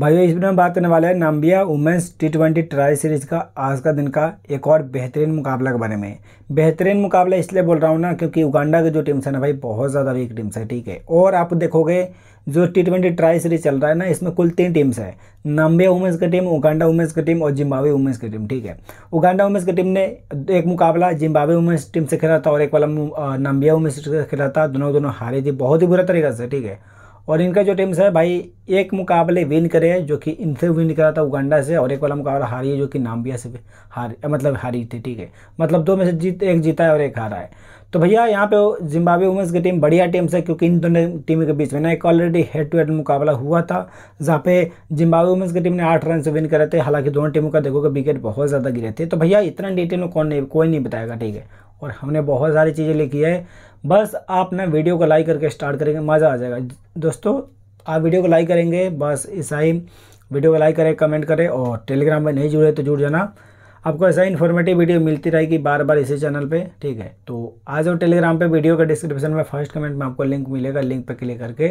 भाइयों इस वीडियो में बात करने वाले हैं Namibia women's T twenty tri series का आज का दिन का एक और बेहतरीन मुकाबला के बारे में बेहतरीन मुकाबला इसलिए बोल रहा हूँ ना क्योंकि उगांडा की जो टीम्स है ना भाई बहुत ज़्यादा वीक टीम्स है ठीक है और आप देखोगे जो टी ट्वेंटी ट्राई सीरीज चल रहा है ना इसमें कुल तीन टीम्स है नाम्बिया वुमेंस की टीम उगांडा वुमेंस की टीम और जिम्बावे वुमेंस की टीम ठीक है उगांडा वुमेंस की टीम ने एक मुकाबला जिम्बावे वुमेंस टीम से खेला था और एक वाला नाम्बिया वुमेंस से खेला था दोनों दोनों हारे थी बहुत ही बुरा तरीके से ठीक है और इनका जो टीम्स है भाई एक मुकाबले विन करे जो कि इनसे विन करा था उगांडा से और एक वाला मुकाबला हारी है जो कि नाम्बिया से हार मतलब हारी थी ठीक है मतलब दो में से जीत एक जीता है और एक हारा है तो भैया यहाँ पे जिम्बाब्वे वुमेंस की टीम बढ़िया टीम है क्योंकि इन दोनों टीमों के बीच में ना एक ऑलरेडी हेड टू हेड मुकाबला हुआ था जहाँ पे जिम्बाब्वे वुमेंस की टीम ने आठ रन से विन करे थे हालांकि दोनों टीमों का देखोगे विकेट बहुत ज़्यादा गिरे थे तो भैया इतना डिटेल में कौन नहीं कोई नहीं बताएगा ठीक है और हमने बहुत सारी चीज़ें लिखी है बस आप ना वीडियो को लाइक करके स्टार्ट करेंगे मज़ा आ जाएगा दोस्तों आप वीडियो को लाइक करेंगे बस ईसाई वीडियो को लाइक करें कमेंट करें और टेलीग्राम में नहीं जुड़े तो जुड़ जाना आपको ऐसा इन्फॉर्मेटिव वीडियो मिलती रहेगी बार बार इसी चैनल पे ठीक है तो आ जाओ टेलीग्राम पे वीडियो का डिस्क्रिप्शन में फर्स्ट कमेंट में आपको लिंक मिलेगा लिंक पे क्लिक करके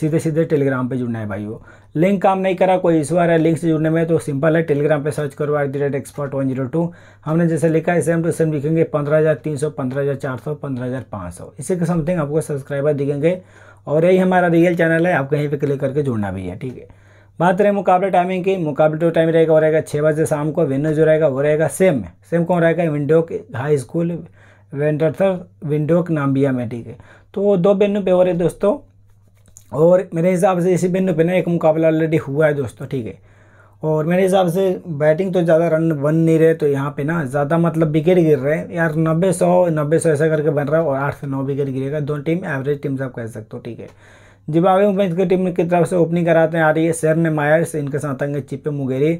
सीधे सीधे टेलीग्राम पे जुड़ना है भाई वो लिंक काम नहीं करा कोई इशू आ रहा है लिंक से जुड़ने में तो सिंपल है टेलीग्राम पर सर्च करो at the rate expert one zero two हमने जैसे लिखा है सेम टू सेम लिखेंगे पंद्रह हज़ार तीन सौ पंद्रह हज़ार चार सौ पंद्रह हज़ार पाँच सौ इसी के समथिंग आपको सब्सक्राइबर दिखेंगे और यही हमारा रियल चैनल है आपको यहीं पर क्लिक करके जुड़ना भी है ठीक है बात रहे मुकाबला टाइमिंग की मुकाबला जो तो टाइम रहेगा वो रहेगा छः बजे शाम को विनर जो रहेगा वो रहेगा सेम सेम कौन रहेगा विंडोक हाई स्कूल वेंडरथर विंडोक नाम्बिया में ठीक है तो दो बेनु पे हो रहे दोस्तों और मेरे हिसाब से इसी बेनु पे ना एक मुकाबला ऑलरेडी हुआ है दोस्तों ठीक है और मेरे हिसाब से बैटिंग तो ज़्यादा रन बन नहीं रहे तो यहाँ पे ना ज़्यादा मतलब विकेट गिर रहे हैं यार नब्बे सौ नब्बे सौ ऐसा करके बन रहा है और आठ से नौ विकेट गिरेगा दोनों टीम एवरेज टीम से आप कह सकते हो ठीक है जिम्बाब्वे वुमेंस की टीम की तरफ से ओपनिंग कराते हैं आ रही है शेर ने मायर्स इनके साथ आएंगे चिपे मुगेरी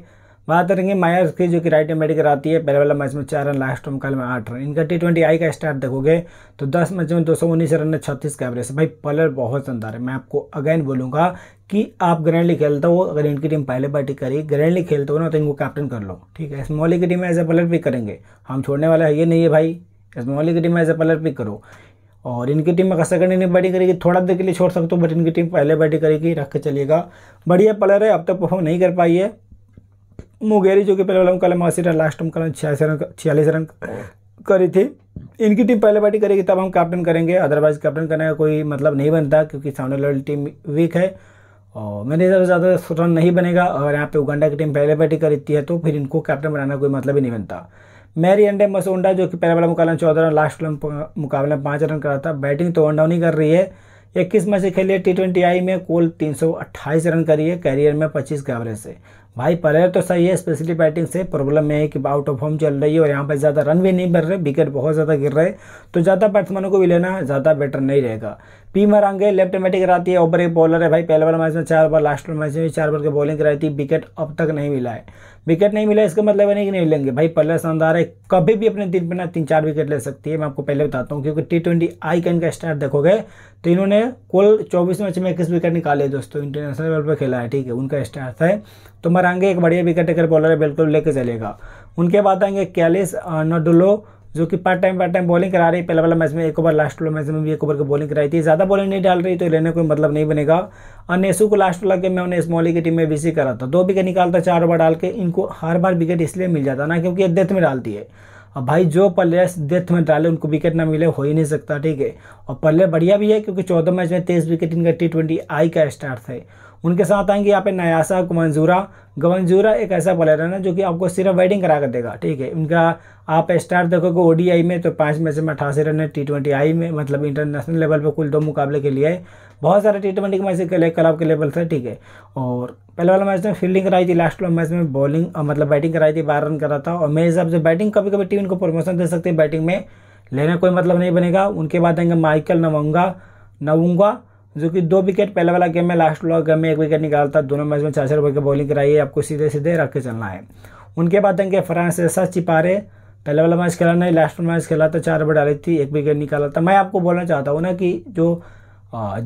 बात करेंगे मायर्स की जो कि राइट एम बैटिंग आती है पहले वाला मैच में चार रन लास्ट में कल में आठ रन इनका टी ट्वेंटी आई का स्टार्ट देखोगे तो दस मैच में दो सौ उन्नीस रन ने छत्तीस का एवरेज भाई पलर बहुत शानदार है मैं आपको अगेन बोलूँगा कि आप ग्रैंडली खेलते हो अगर इनकी टीम पहले बैटिंग करी ग्रैंडली खेलते हो ना तो इनको कैप्टन कर लो ठीक है स्मॉली की team as a player pick करेंगे हम छोड़ने वाला है ये नहीं है भाई स्मॉली की team as a player pick करो और इनकी टीम में सेकंड इनिंग बैटिंग करेगी थोड़ा देर के लिए छोड़ सकते हो बट इनकी टीम पहले बैटिंग करेगी रख के चलिएगा बढ़िया प्लेयर है अब तक तो परफॉर्म नहीं कर पाई है मुगेरी जो कि पहले वाला कलम अस्सी रन लास्ट में कलम छियासी रन छियालीस रन करी थी इनकी टीम पहले बैटिंग करेगी तब हम कैप्टन करेंगे अदरवाइज कैप्टन करने का कोई मतलब नहीं बनता क्योंकि सामने लेवल टीम वीक है और मेरे हिसाब से ज़्यादा रन नहीं बनेगा अगर यहाँ पे उगांडा की टीम पहले बैटिंग करती है तो फिर इनको कैप्टन बनाना कोई मतलब ही नहीं बनता मैरी एंडे मसोंडा जो कि पहले वाला मुकाबला में चौदह रन लास्ट मुकाबला में पाँच रन करा था बैटिंग तो वन डाउन ही कर रही है इक्कीस मैच से खेली है टी ट्वेंटी आई में कुल अट्ठाईस रन करी है कैरियर में पच्चीस के एवरेज से भाई प्लेयर तो सही है स्पेशली बैटिंग से प्रॉब्लम यह है कि आउट ऑफ फॉर्म चल रही है और यहाँ पर ज़्यादा रन भी नहीं बन रहे विकेट बहुत ज़्यादा गिर रहे तो ज़्यादा बैट्समैनों को भी लेना ज़्यादा बेटर नहीं रहेगा पी मरांगे लेफ्ट मैटिंग कराती है ओवर एक बॉलर है भाई पहले बार मैच में चार बार लास्ट मैच में चार बार के बॉलिंग कराई थी विकेट अब तक नहीं मिला है विकेट नहीं मिला इसका मतलब है नहीं कि नहीं मिलेंगे भाई पल्ला शानदार है कभी भी अपने दिन ना तीन चार विकेट ले सकती है मैं आपको पहले बताता हूँ क्योंकि टी ट्वेंटी आई का इनका स्टार्ट देखोगे तो इन्होंने कुल चौबीस मैच में इक्कीस विकेट निकाले दोस्तों इंटरनेशनल लेवल पर खेला है ठीक है उनका स्टार्ट है तो मरांगे एक बढ़िया विकेट टेकर बॉलर है बिल्कुल लेके चलेगा उनके बाद आएंगे कैलिस नडुलो जो कि part time part time bowling करा रही है पहला वाला मैच में एक ओवर लास्ट वाला मैच में भी एक ओवर की बॉलिंग कराई थी ज़्यादा बॉलिंग नहीं डाल रही तो लेने कोई मतलब नहीं बनेगा और नेसु को लास्ट वाला गेम में उन्हें स्मॉली की टीम में बीसी करा था दो विकेट निकालता चार ओवर डाल के इनको हर बार विकेट इसलिए मिल जाता ना क्योंकि ये डेथ में डालती है और भाई जो प्लेयर्स डेथ में डाले उनको विकेट ना मिले हो ही नहीं सकता ठीक है और प्लेयर बढ़िया भी है क्योंकि चौदह मैच में तेईस विकेट इनका टी ट्वेंटी आई का स्टार्ट है उनके साथ आएंगे यहाँ पे नयासा गवंजूरा गवंजूरा एक ऐसा प्लेयर है ना जो कि आपको सिर्फ वेडिंग करा कर देगा ठीक है उनका आप स्टार देखोगे ओडीआई में तो पाँच में से मैं अठासी रन है टी ट्वेंटी आई में मतलब इंटरनेशनल लेवल पर कुल दो मुकाबले के लिए बहुत सारे टी ट्वेंटी के मैच के क्लब के लेवल से ठीक है और पहले वाला मैच में फील्डिंग कराई थी लास्ट वाला मैच में बॉलिंग मतलब बैटिंग कराई थी बारह रन करा था और मेरे हिसाब से बैटिंग कभी कभी टीम को प्रमोशन दे सकती है बैटिंग में लेना कोई मतलब नहीं बनेगा उनके बाद आएंगे माइकल नवंगा नवंगा जो कि दो विकेट पहले वाला गेम में लास्ट वाला गेम में एक विकेट निकाला था दोनों मैच में चार चार विकेट बॉलिंग कराई है आपको सीधे सीधे रख के चलना है उनके बाद फ्रांस फ्रांसेसा चिपारे पहले वाला मैच खेला नहीं लास्ट मैच खेला था तो चार ओवर डाली थी एक विकेट निकाला था मैं आपको बोलना चाहता हूँ ना कि जो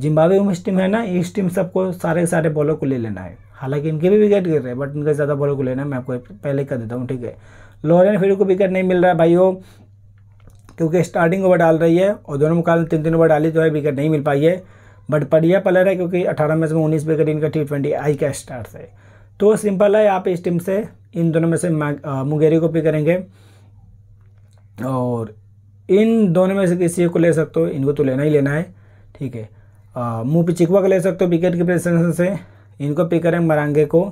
जिम्बावे वुमेंस टीम है ना इस टीम सबको सारे सारे बॉलर को ले लेना है हालांकि इनके भी विकेट गिर रहे हैं बट इनका ज़्यादा बॉलर को लेना है मैं आपको पहले कर देता हूँ ठीक है लॉरेन फिर को विकेट नहीं मिल रहा है वो क्योंकि स्टार्टिंग ओवर डाल रही है और दोनों मुकाबले तीन तीन ओवर डाली तो है विकेट नहीं मिल पाई है बट बढ़िया प्लेयर है क्योंकि अठारह में में उन्नीस विकेट इनका टी ट्वेंटी आई का स्टार है तो सिंपल है आप इस टीम से इन दोनों में से मुंगेरी को पिक करेंगे और इन दोनों में से किसी को ले सकते हो इनको तो लेना ही लेना है ठीक है मुँह चिकवा को ले सकते हो विकेट की प्रेसेंस से इनको पिक करें मरांगे को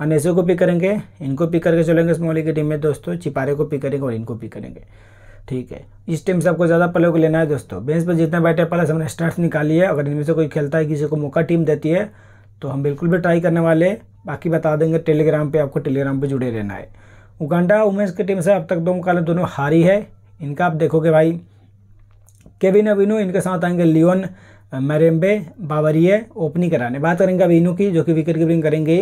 अनेसो को पिक करेंगे इनको पिक करके चलेंगे स्मॉली की टीम में दोस्तों चिपारे को पिक करेंगे और इनको पिक करेंगे ठीक है इस टीम से आपको ज़्यादा प्लेयर को लेना है दोस्तों बेंच पर जितना बैठे प्लस हमने स्टार्ट निकाली है अगर इनमें से कोई खेलता है किसी को मौका टीम देती है तो हम बिल्कुल भी ट्राई करने वाले बाकी बता देंगे टेलीग्राम पर आपको टेलीग्राम पर जुड़े रहना है उगांडा वुमेंस की टीम से अब तक दो मुकाबले दोनों हारी है इनका आप देखोगे भाई केविन अविनो इनके साथ आएंगे लियोन मैरेम्बे बावरिए ओपनिंग कराने बात करेंगे अविनो की जो कि विकेट कीपिंग करेंगे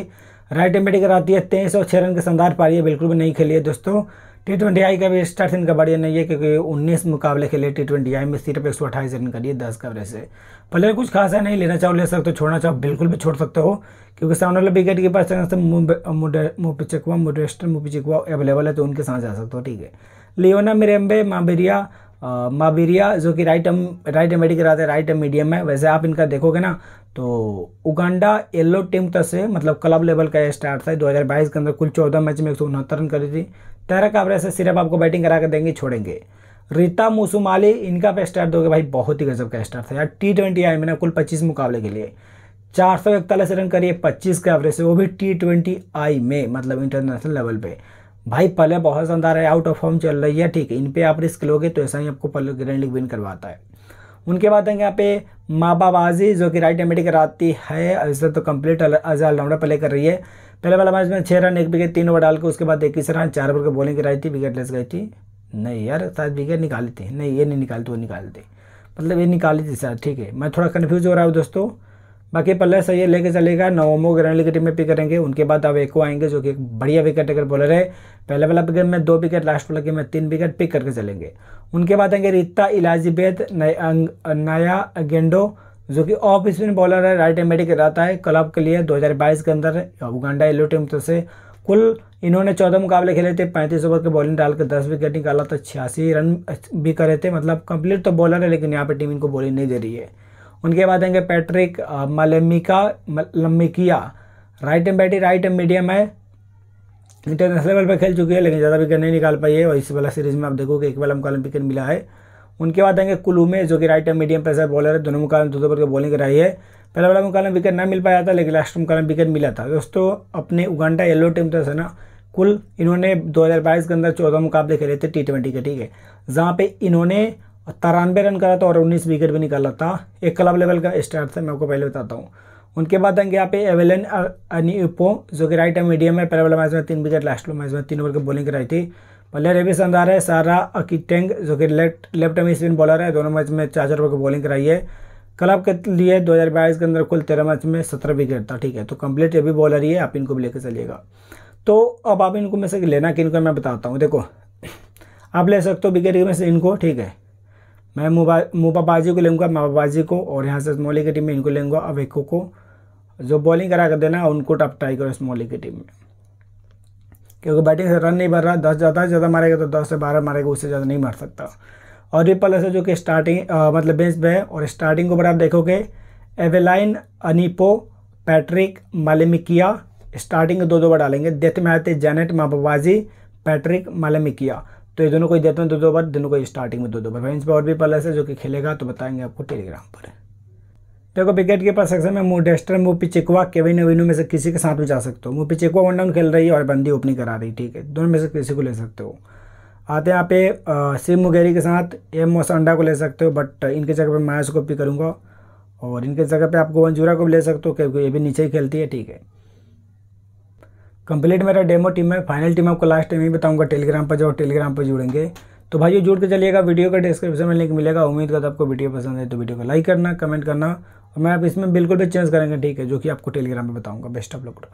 राइट एम्बेटिकर आती है तेईस और छः रन के संदार पारी है बिल्कुल भी नहीं खेली है दोस्तों टी ट्वेंटी आई का भी स्टार्ट इनका बढ़िया नहीं है क्योंकि 19 मुकाबले खेले टी ट्वेंटी आई में सिर्फ एक सौ अट्ठाईस रन करिए दस कवरेज से प्लेयर कुछ खास है नहीं लेना चाहो ले सकते हो छोड़ना चाहो बिल्कुल भी छोड़ सकते हो क्योंकि सामने वाले विकेट के पास मुपिचकवा मुडेस्टर मुपिचकवा अवेलेबल है तो उनके साथ जा सकते हो ठीक है लियोना मिरेम्बे माबेरिया माबेरिया जो कि राइट राइट एम कराते हैं राइट मीडियम है वैसे आप इनका देखोगे ना तो उगांडा येलो टीम तरह से मतलब क्लब लेवल का स्टार्ट था 2022 के अंदर कुल 14 मैच में एक सौ उनहत्तर रन करी थी तेरह का से सिर्फ आपको बैटिंग करा कर देंगे छोड़ेंगे रीता मोसुमाली इनका पे स्टार्ट दोगे भाई बहुत ही गजब का स्टार्ट था यार टी ट्वेंटी आई मैंने कुल पच्चीस मुकाबले के लिए चार सौ इकतालीस रन करिए पच्चीस के एवरेज से वो भी टी ट्वेंटी आई में मतलब इंटरनेशनल लेवल पे भाई पहले बहुत शानदार है आउट ऑफ फॉर्म चल रही है ठीक है इन पर आप रिस्क लोगे तो ऐसा ही आपको पहले ग्रैंड लीग विन करवाता है उनके बाद यहाँ पे माबाबाजी जो कि राइट एमेडी कराती है वैसे तो कंप्लीट अजय ऑलराउंडर प्ले कर रही है पहले वाला मैच में छः रन एक विकेट तीन ओवर डाल के उसके बाद इक्कीस रन चार ओवर के बॉलिंग कराई थी विकेट लेस गई थी नहीं यार शायद विकेट निकाली थी नहीं ये नहीं निकालती तो वो निकालती मतलब ये निकाली थी सर ठीक है मैं थोड़ा कन्फ्यूज हो रहा हूँ दोस्तों बाकी पल्ला सही लेके चलेगा नवमो ग्रैंड की टीम में पिक करेंगे उनके बाद अब एक आएंगे जो कि एक बढ़िया विकेट टेकर बॉलर है पहले वाला विकेट में दो विकेट लास्ट वाला गेम में तीन विकेट पिक करके चलेंगे उनके बाद आएंगे रीता इलाजीबेद नया गेंडो जो कि ऑफ स्पिन बॉलर है राइट एमेडी कराता है क्लब के लिए दो के अंदर उगांडा येलो टीम से कुल इन्होंने चौदह मुकाबले खेले थे पैंतीस ओवर के बॉलिंग डालकर दस विकेट निकाला था छियासी रन भी करे थे मतलब कंप्लीट तो बॉलर है लेकिन यहाँ पर टीम इनको बॉलिंग नहीं दे रही है उनके बाद आएंगे पैट्रिक मलेमिका मलमिकिया right arm batting right arm medium है इंटरनेशनल लेवल पर खेल चुकी है लेकिन ज़्यादा विकेट नहीं निकाल पाई है और इस वाला सीरीज में आप देखोगे एक बार मुकालम विकेट मिला है उनके बाद आएंगे कुलू में जो कि right arm medium pacer bowler है दोनों मुकाबले दो दो के बॉलिंग कराई है पहला वाला मुकालम विकेट ना मिल पाया था लेकिन लास्ट मुकालम विकेट मिला था दोस्तों अपने उगंडा येलो टीम तरह से ना कुल इन्होंने दो के अंदर चौदह मुकाबले खेले थे टी ट्वेंटी के ठीक है जहाँ पर इन्होंने तिरानवे रन करा था और उन्नीस विकेट भी निकाला था एक क्लब लेवल का स्टार्ट था मैं आपको पहले बताता हूँ उनके बाद आएंगे यहाँ पे एवेलन अनिपो जो कि राइट है मीडियम है पहले वाले मैच में तीन विकेट लास्ट मैच में तीन ओवर की बॉलिंग कराई थी पहले रवि संधार है सारा अकीटेंग जो कि लेफ्ट लेफ्ट में स्पिन बॉलर है दोनों मैच में चार चार ओवर की बॉलिंग कराई है क्लब के लिए 2022 के अंदर कुल तेरह मैच में सत्रह विकेट था ठीक है तो कंप्लीट ये भी बॉलर ही है आप इनको भी लेकर चलिएगा तो अब आप इनको में से लेना किनको मैं बताता हूँ देखो आप ले सकते हो विकेट में से इनको ठीक है मैं मोबा मोबाबाजी को लूँगा महबाबाजी को और यहाँ से स्मॉली की टीम में इनको लेंगे अवेको को जो बॉलिंग करा कर देना उनको टप करो स्मॉली की टीम में क्योंकि बैटिंग से रन नहीं भर रहा दस ज़्यादा से ज़्यादा मारेगा तो दस से बारह मारेगा उससे ज़्यादा नहीं मार सकता और रिपल से जो कि स्टार्टिंग मतलब बेंच पे है और स्टार्टिंग को बड़ा आप देखोगे एवेलाइन अनिपो पैट्रिक मालेमिकिया स्टार्टिंग दो दो बार डालेंगे डेथ में आते जैनट माबाबाजी पैट्रिक मालेमिकिया तो ये दोनों को देते हैं दो दो बार दोनों को स्टार्टिंग में दो दो बार भाई पर और भी प्लस है जो कि खेलेगा तो बताएंगे आपको टेलीग्राम पर देखो विकेट कीपर सेक्शन में मोडेस्टर मोपी चिकवा केविन वेन्यू में से किसी के साथ भी जा सकते हो मोपी चिकवा वन डाउन खेल रही है और बंदी ओपनिंग करा रही ठीक है दोनों में से किसी को ले सकते हो आते हैं यहाँ पे सिम मुगेरी के साथ एम मोसंडा को ले सकते हो बट इनके जगह पे मायास को पिक करूँगा और इनके जगह पे आपको वंजूरा को भी ले सकते हो क्योंकि ये भी नीचे ही खेलती है ठीक है कंप्लीट मेरा डेमो टीम है फाइनल टीम आपको लास्ट टाइम ही बताऊंगा टेलीग्राम पर जाओ टेलीग्राम पर जुड़ेंगे तो भाई जुड़ के चलिएगा वीडियो का डिस्क्रिप्शन में लिंक मिलेगा उम्मीद करता आपको वीडियो पसंद है तो वीडियो को लाइक करना कमेंट करना और मैं आप इसमें बिल्कुल भी चेंज करेंगे ठीक है जो कि आपको टेलीग्राम पर बताऊँगा बेस्ट ऑफ लुक